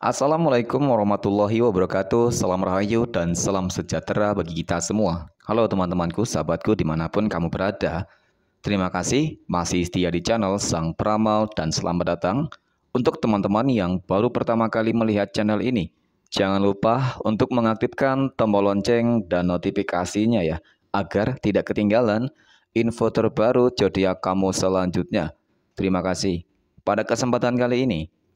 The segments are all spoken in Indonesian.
Assalamualaikum warahmatullahi wabarakatuh Salam rahayu dan salam sejahtera bagi kita semua Halo teman-temanku, sahabatku dimanapun kamu berada Terima kasih masih setia di channel Sang Pramal dan selamat datang Untuk teman-teman yang baru pertama kali melihat channel ini Jangan lupa untuk mengaktifkan tombol lonceng dan notifikasinya ya Agar tidak ketinggalan info terbaru jodiak kamu selanjutnya Terima kasih Pada kesempatan kali ini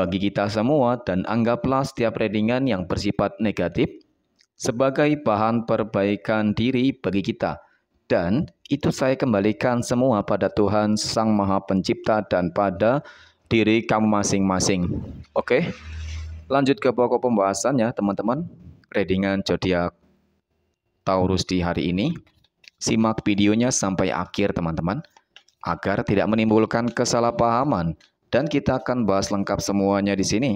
bagi kita semua dan anggaplah setiap readingan yang bersifat negatif sebagai bahan perbaikan diri bagi kita. Dan itu saya kembalikan semua pada Tuhan Sang Maha Pencipta dan pada diri kamu masing-masing. Oke, lanjut ke pokok pembahasannya teman-teman. readingan Jodiak Taurus di hari ini. Simak videonya sampai akhir teman-teman agar tidak menimbulkan kesalahpahaman dan kita akan bahas lengkap semuanya di sini,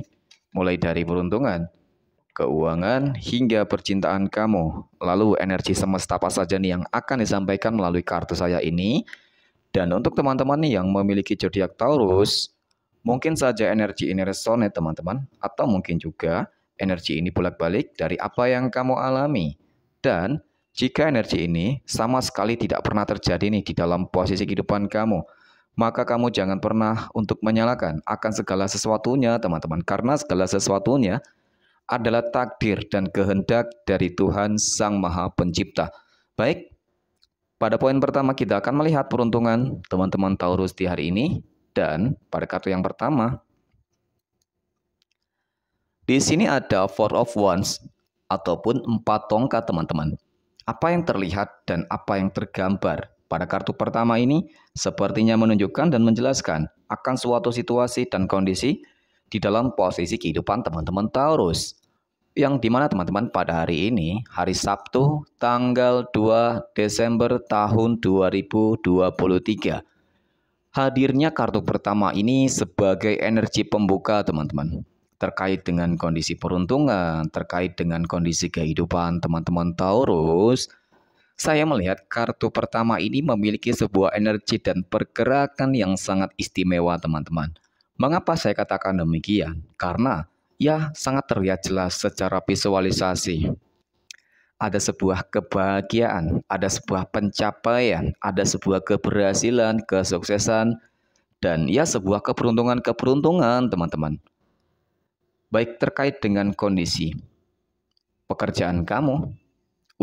mulai dari peruntungan, keuangan, hingga percintaan kamu. Lalu energi semesta apa saja nih yang akan disampaikan melalui kartu saya ini. Dan untuk teman-teman nih yang memiliki zodiak Taurus, mungkin saja energi ini resonate teman-teman, atau mungkin juga energi ini bolak-balik dari apa yang kamu alami. Dan jika energi ini sama sekali tidak pernah terjadi nih di dalam posisi kehidupan kamu, maka kamu jangan pernah untuk menyalahkan akan segala sesuatunya, teman-teman, karena segala sesuatunya adalah takdir dan kehendak dari Tuhan Sang Maha Pencipta. Baik, pada poin pertama kita akan melihat peruntungan teman-teman Taurus di hari ini dan pada kartu yang pertama di sini ada Four of Wands ataupun empat tongkat teman-teman. Apa yang terlihat dan apa yang tergambar pada kartu pertama ini, sepertinya menunjukkan dan menjelaskan akan suatu situasi dan kondisi di dalam posisi kehidupan teman-teman Taurus. Yang dimana teman-teman pada hari ini, hari Sabtu, tanggal 2 Desember tahun 2023. Hadirnya kartu pertama ini sebagai energi pembuka teman-teman terkait dengan kondisi peruntungan, terkait dengan kondisi kehidupan teman-teman Taurus, saya melihat kartu pertama ini memiliki sebuah energi dan pergerakan yang sangat istimewa teman-teman. Mengapa saya katakan demikian? Karena ya sangat terlihat jelas secara visualisasi. Ada sebuah kebahagiaan, ada sebuah pencapaian, ada sebuah keberhasilan, kesuksesan, dan ya sebuah keberuntungan-keberuntungan teman-teman. Baik terkait dengan kondisi pekerjaan kamu,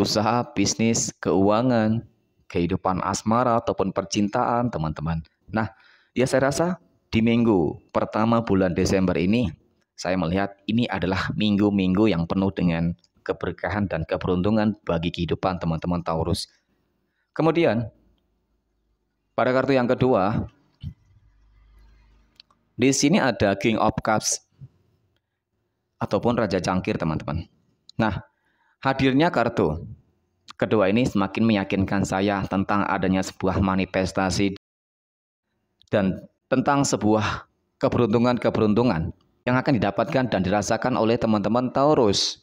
usaha, bisnis, keuangan, kehidupan asmara ataupun percintaan, teman-teman. Nah, ya saya rasa di minggu pertama bulan Desember ini saya melihat ini adalah minggu-minggu yang penuh dengan keberkahan dan keberuntungan bagi kehidupan teman-teman Taurus. Kemudian pada kartu yang kedua di sini ada King of Cups ataupun Raja Cangkir, teman-teman. Nah, Hadirnya kartu kedua ini semakin meyakinkan saya tentang adanya sebuah manifestasi dan tentang sebuah keberuntungan-keberuntungan yang akan didapatkan dan dirasakan oleh teman-teman Taurus.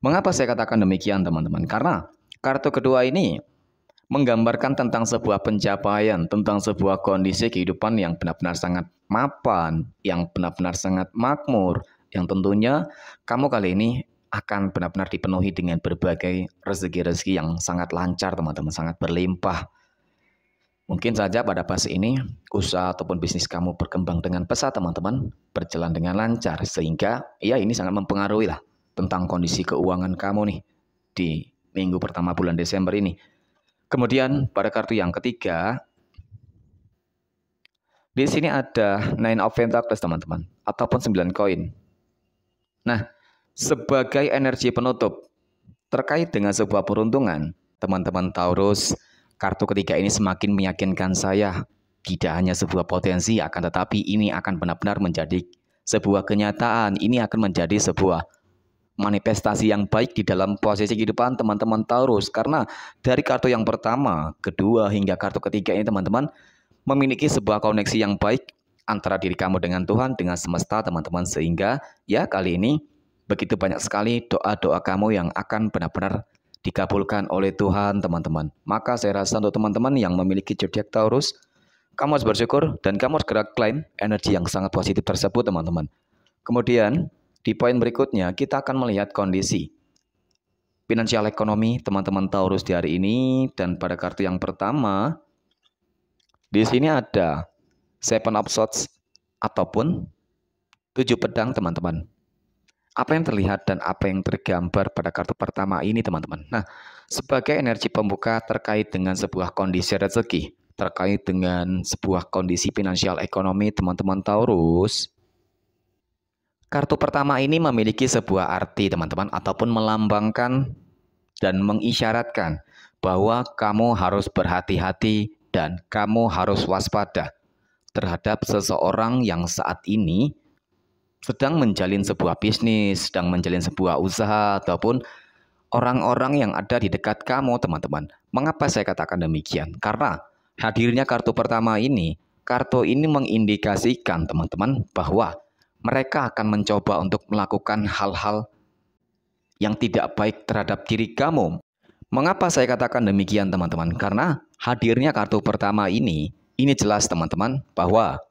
Mengapa saya katakan demikian, teman-teman? Karena kartu kedua ini menggambarkan tentang sebuah pencapaian, tentang sebuah kondisi kehidupan yang benar-benar sangat mapan, yang benar-benar sangat makmur, yang tentunya kamu kali ini akan benar-benar dipenuhi dengan berbagai rezeki-rezeki yang sangat lancar teman-teman, sangat berlimpah. Mungkin saja pada fase ini usaha ataupun bisnis kamu berkembang dengan pesat teman-teman, berjalan dengan lancar sehingga ya ini sangat mempengaruhi lah tentang kondisi keuangan kamu nih di minggu pertama bulan Desember ini. Kemudian pada kartu yang ketiga di sini ada Nine of Pentacles teman-teman ataupun 9 koin. Nah, sebagai energi penutup terkait dengan sebuah peruntungan. Teman-teman Taurus, kartu ketiga ini semakin meyakinkan saya tidak hanya sebuah potensi akan tetapi ini akan benar-benar menjadi sebuah kenyataan. Ini akan menjadi sebuah manifestasi yang baik di dalam posisi kehidupan teman-teman Taurus karena dari kartu yang pertama, kedua hingga kartu ketiga ini teman-teman memiliki sebuah koneksi yang baik antara diri kamu dengan Tuhan, dengan semesta teman-teman sehingga ya kali ini Begitu banyak sekali doa-doa kamu yang akan benar-benar dikabulkan oleh Tuhan, teman-teman. Maka saya rasa untuk teman-teman yang memiliki zodiak Taurus, kamu harus bersyukur dan kamu harus gerak klaim energi yang sangat positif tersebut, teman-teman. Kemudian, di poin berikutnya, kita akan melihat kondisi finansial ekonomi teman-teman Taurus di hari ini dan pada kartu yang pertama di sini ada Seven of Swords ataupun tujuh pedang teman-teman apa yang terlihat dan apa yang tergambar pada kartu pertama ini teman-teman. Nah, sebagai energi pembuka terkait dengan sebuah kondisi rezeki, terkait dengan sebuah kondisi finansial ekonomi teman-teman Taurus. Kartu pertama ini memiliki sebuah arti teman-teman ataupun melambangkan dan mengisyaratkan bahwa kamu harus berhati-hati dan kamu harus waspada terhadap seseorang yang saat ini sedang menjalin sebuah bisnis, sedang menjalin sebuah usaha ataupun orang-orang yang ada di dekat kamu, teman-teman. Mengapa saya katakan demikian? Karena hadirnya kartu pertama ini, kartu ini mengindikasikan teman-teman bahwa mereka akan mencoba untuk melakukan hal-hal yang tidak baik terhadap diri kamu. Mengapa saya katakan demikian, teman-teman? Karena hadirnya kartu pertama ini, ini jelas, teman-teman, bahwa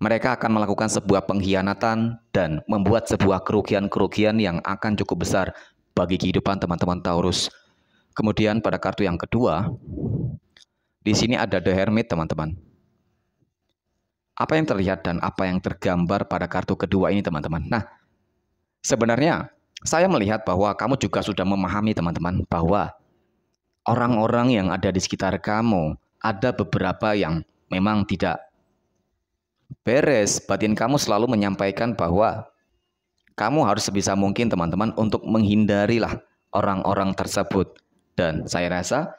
mereka akan melakukan sebuah pengkhianatan dan membuat sebuah kerugian-kerugian yang akan cukup besar bagi kehidupan teman-teman Taurus. Kemudian pada kartu yang kedua, di sini ada The Hermit, teman-teman. Apa yang terlihat dan apa yang tergambar pada kartu kedua ini, teman-teman? Nah, sebenarnya saya melihat bahwa kamu juga sudah memahami, teman-teman, bahwa orang-orang yang ada di sekitar kamu ada beberapa yang memang tidak beres, batin kamu selalu menyampaikan bahwa kamu harus sebisa mungkin teman-teman untuk menghindarilah orang-orang tersebut. Dan saya rasa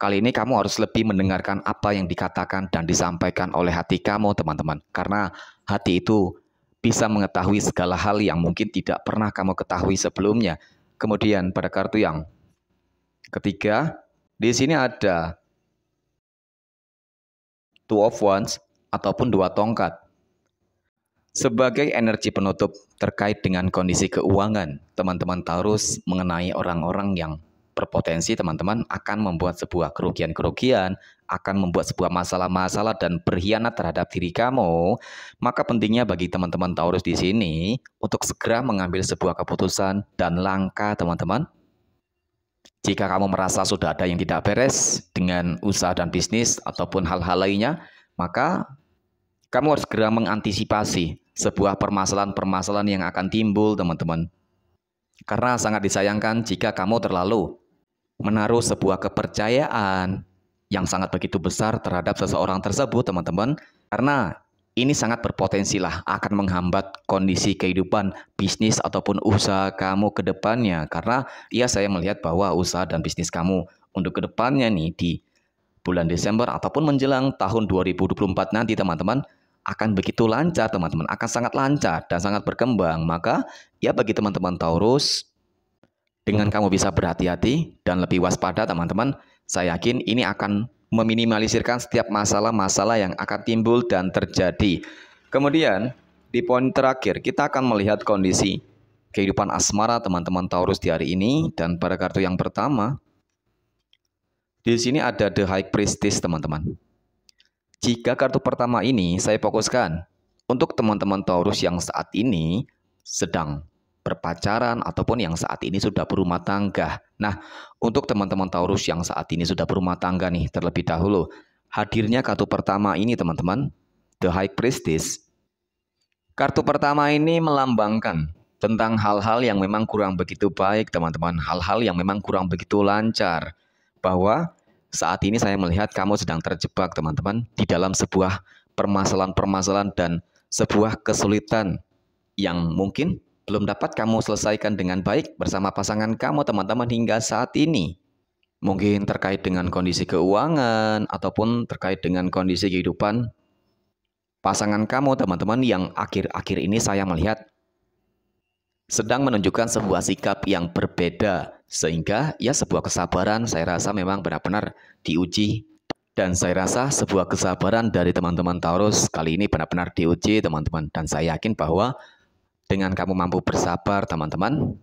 kali ini kamu harus lebih mendengarkan apa yang dikatakan dan disampaikan oleh hati kamu teman-teman. Karena hati itu bisa mengetahui segala hal yang mungkin tidak pernah kamu ketahui sebelumnya. Kemudian pada kartu yang ketiga, di sini ada Two of Wands, ataupun dua tongkat. Sebagai energi penutup terkait dengan kondisi keuangan, teman-teman Taurus mengenai orang-orang yang berpotensi teman-teman akan membuat sebuah kerugian-kerugian, akan membuat sebuah masalah-masalah dan berkhianat terhadap diri kamu, maka pentingnya bagi teman-teman Taurus di sini untuk segera mengambil sebuah keputusan dan langkah teman-teman. Jika kamu merasa sudah ada yang tidak beres dengan usaha dan bisnis ataupun hal-hal lainnya, maka kamu harus segera mengantisipasi sebuah permasalahan-permasalahan yang akan timbul, teman-teman. Karena sangat disayangkan jika kamu terlalu menaruh sebuah kepercayaan yang sangat begitu besar terhadap seseorang tersebut, teman-teman. Karena ini sangat berpotensi lah akan menghambat kondisi kehidupan bisnis ataupun usaha kamu ke depannya. Karena ya saya melihat bahwa usaha dan bisnis kamu untuk ke depannya nih di bulan Desember ataupun menjelang tahun 2024 nanti teman-teman akan begitu lancar teman-teman, akan sangat lancar dan sangat berkembang. Maka ya bagi teman-teman Taurus, dengan kamu bisa berhati-hati dan lebih waspada teman-teman, saya yakin ini akan meminimalisirkan setiap masalah-masalah yang akan timbul dan terjadi. Kemudian di poin terakhir kita akan melihat kondisi kehidupan asmara teman-teman Taurus di hari ini dan pada kartu yang pertama di sini ada The High Priestess teman-teman. Jika kartu pertama ini saya fokuskan untuk teman-teman Taurus yang saat ini sedang berpacaran ataupun yang saat ini sudah berumah tangga. Nah, untuk teman-teman Taurus yang saat ini sudah berumah tangga nih terlebih dahulu, hadirnya kartu pertama ini teman-teman, The High Priestess. Kartu pertama ini melambangkan tentang hal-hal yang memang kurang begitu baik, teman-teman, hal-hal yang memang kurang begitu lancar. Bahwa saat ini saya melihat kamu sedang terjebak teman-teman di dalam sebuah permasalahan-permasalahan dan sebuah kesulitan yang mungkin belum dapat kamu selesaikan dengan baik bersama pasangan kamu teman-teman hingga saat ini. Mungkin terkait dengan kondisi keuangan ataupun terkait dengan kondisi kehidupan pasangan kamu teman-teman yang akhir-akhir ini saya melihat sedang menunjukkan sebuah sikap yang berbeda sehingga ya sebuah kesabaran saya rasa memang benar-benar diuji dan saya rasa sebuah kesabaran dari teman-teman Taurus kali ini benar-benar diuji teman-teman dan saya yakin bahwa dengan kamu mampu bersabar teman-teman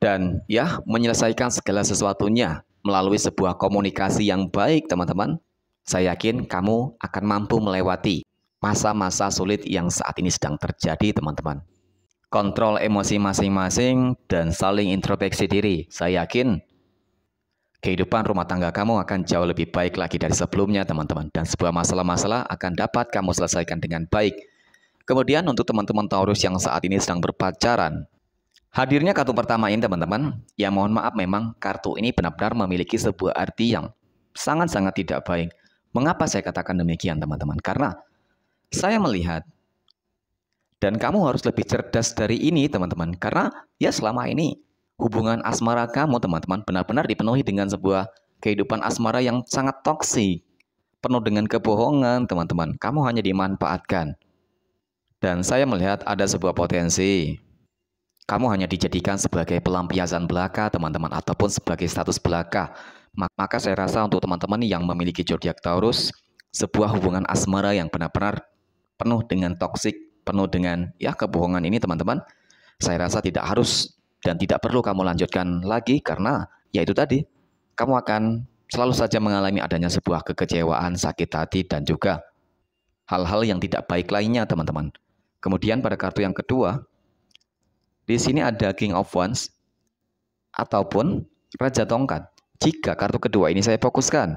dan ya menyelesaikan segala sesuatunya melalui sebuah komunikasi yang baik teman-teman saya yakin kamu akan mampu melewati masa-masa sulit yang saat ini sedang terjadi teman-teman kontrol emosi masing-masing, dan saling introspeksi diri. Saya yakin kehidupan rumah tangga kamu akan jauh lebih baik lagi dari sebelumnya, teman-teman. Dan sebuah masalah-masalah akan dapat kamu selesaikan dengan baik. Kemudian untuk teman-teman Taurus yang saat ini sedang berpacaran, hadirnya kartu pertama ini teman-teman, ya mohon maaf memang kartu ini benar-benar memiliki sebuah arti yang sangat-sangat tidak baik. Mengapa saya katakan demikian teman-teman? Karena saya melihat dan kamu harus lebih cerdas dari ini, teman-teman. Karena ya selama ini hubungan asmara kamu, teman-teman, benar-benar dipenuhi dengan sebuah kehidupan asmara yang sangat toksik. Penuh dengan kebohongan, teman-teman. Kamu hanya dimanfaatkan. Dan saya melihat ada sebuah potensi. Kamu hanya dijadikan sebagai pelampiasan belaka, teman-teman, ataupun sebagai status belaka. Maka saya rasa untuk teman-teman yang memiliki zodiak Taurus, sebuah hubungan asmara yang benar-benar penuh dengan toksik penuh dengan ya kebohongan ini teman-teman, saya rasa tidak harus dan tidak perlu kamu lanjutkan lagi karena ya itu tadi, kamu akan selalu saja mengalami adanya sebuah kekecewaan, sakit hati dan juga hal-hal yang tidak baik lainnya teman-teman. Kemudian pada kartu yang kedua, di sini ada King of Wands ataupun Raja Tongkat. Jika kartu kedua ini saya fokuskan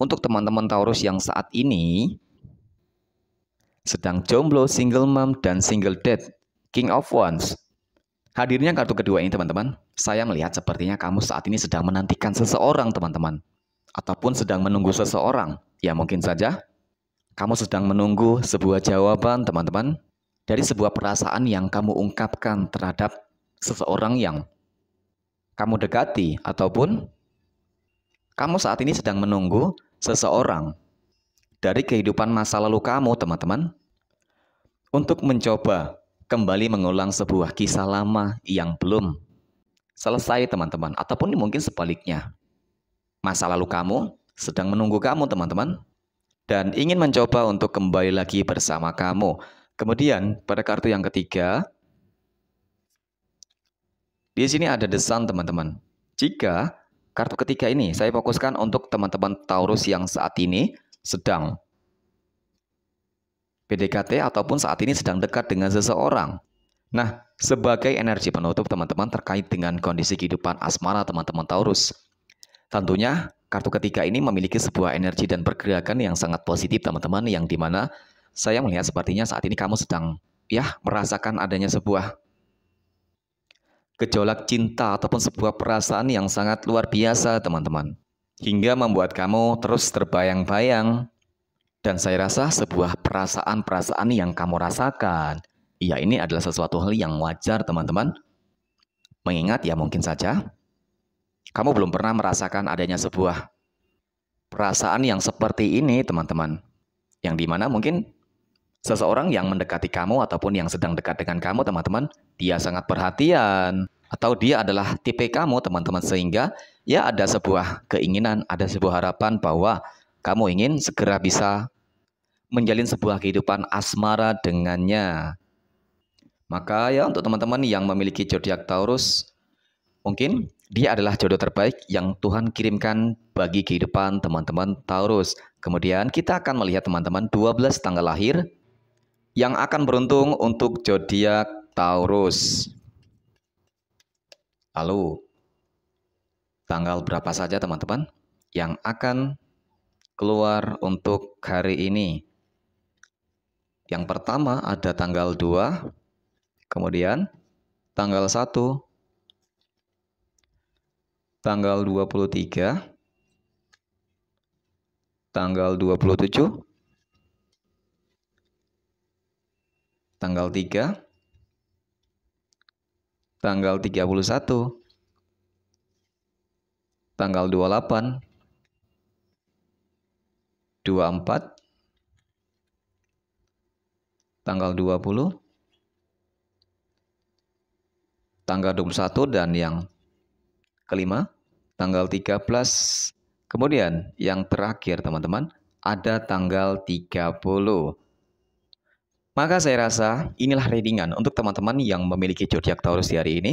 untuk teman-teman Taurus yang saat ini sedang jomblo, single mom, dan single dad. King of Wands. Hadirnya kartu kedua ini teman-teman, saya melihat sepertinya kamu saat ini sedang menantikan seseorang teman-teman. Ataupun sedang menunggu seseorang. Ya mungkin saja kamu sedang menunggu sebuah jawaban teman-teman dari sebuah perasaan yang kamu ungkapkan terhadap seseorang yang kamu dekati ataupun kamu saat ini sedang menunggu seseorang dari kehidupan masa lalu kamu, teman-teman, untuk mencoba kembali mengulang sebuah kisah lama yang belum selesai, teman-teman, ataupun mungkin sebaliknya. Masa lalu kamu sedang menunggu kamu, teman-teman, dan ingin mencoba untuk kembali lagi bersama kamu. Kemudian, pada kartu yang ketiga, di sini ada desain, teman-teman. Jika kartu ketiga ini saya fokuskan untuk teman-teman Taurus yang saat ini sedang PDKT ataupun saat ini sedang dekat dengan seseorang. Nah, sebagai energi penutup teman-teman terkait dengan kondisi kehidupan asmara teman-teman Taurus. Tentunya kartu ketiga ini memiliki sebuah energi dan pergerakan yang sangat positif teman-teman yang dimana saya melihat sepertinya saat ini kamu sedang ya merasakan adanya sebuah gejolak cinta ataupun sebuah perasaan yang sangat luar biasa teman-teman hingga membuat kamu terus terbayang-bayang. Dan saya rasa sebuah perasaan-perasaan yang kamu rasakan, ya ini adalah sesuatu hal yang wajar teman-teman. Mengingat ya mungkin saja, kamu belum pernah merasakan adanya sebuah perasaan yang seperti ini teman-teman. Yang dimana mungkin seseorang yang mendekati kamu ataupun yang sedang dekat dengan kamu teman-teman, dia sangat perhatian, atau dia adalah tipe kamu teman-teman sehingga ya ada sebuah keinginan, ada sebuah harapan bahwa kamu ingin segera bisa menjalin sebuah kehidupan asmara dengannya. Maka ya untuk teman-teman yang memiliki zodiak Taurus, mungkin dia adalah jodoh terbaik yang Tuhan kirimkan bagi kehidupan teman-teman Taurus. Kemudian kita akan melihat teman-teman 12 tanggal lahir yang akan beruntung untuk zodiak Taurus. Lalu tanggal berapa saja teman-teman yang akan keluar untuk hari ini. Yang pertama ada tanggal 2, kemudian tanggal 1, tanggal 23, tanggal 27, tanggal 3, tanggal 31, tanggal 28 24 tanggal 20 tanggal 21 dan yang kelima tanggal 13 kemudian yang terakhir teman-teman ada tanggal 30 maka saya rasa inilah readingan untuk teman-teman yang memiliki zodiak Taurus di hari ini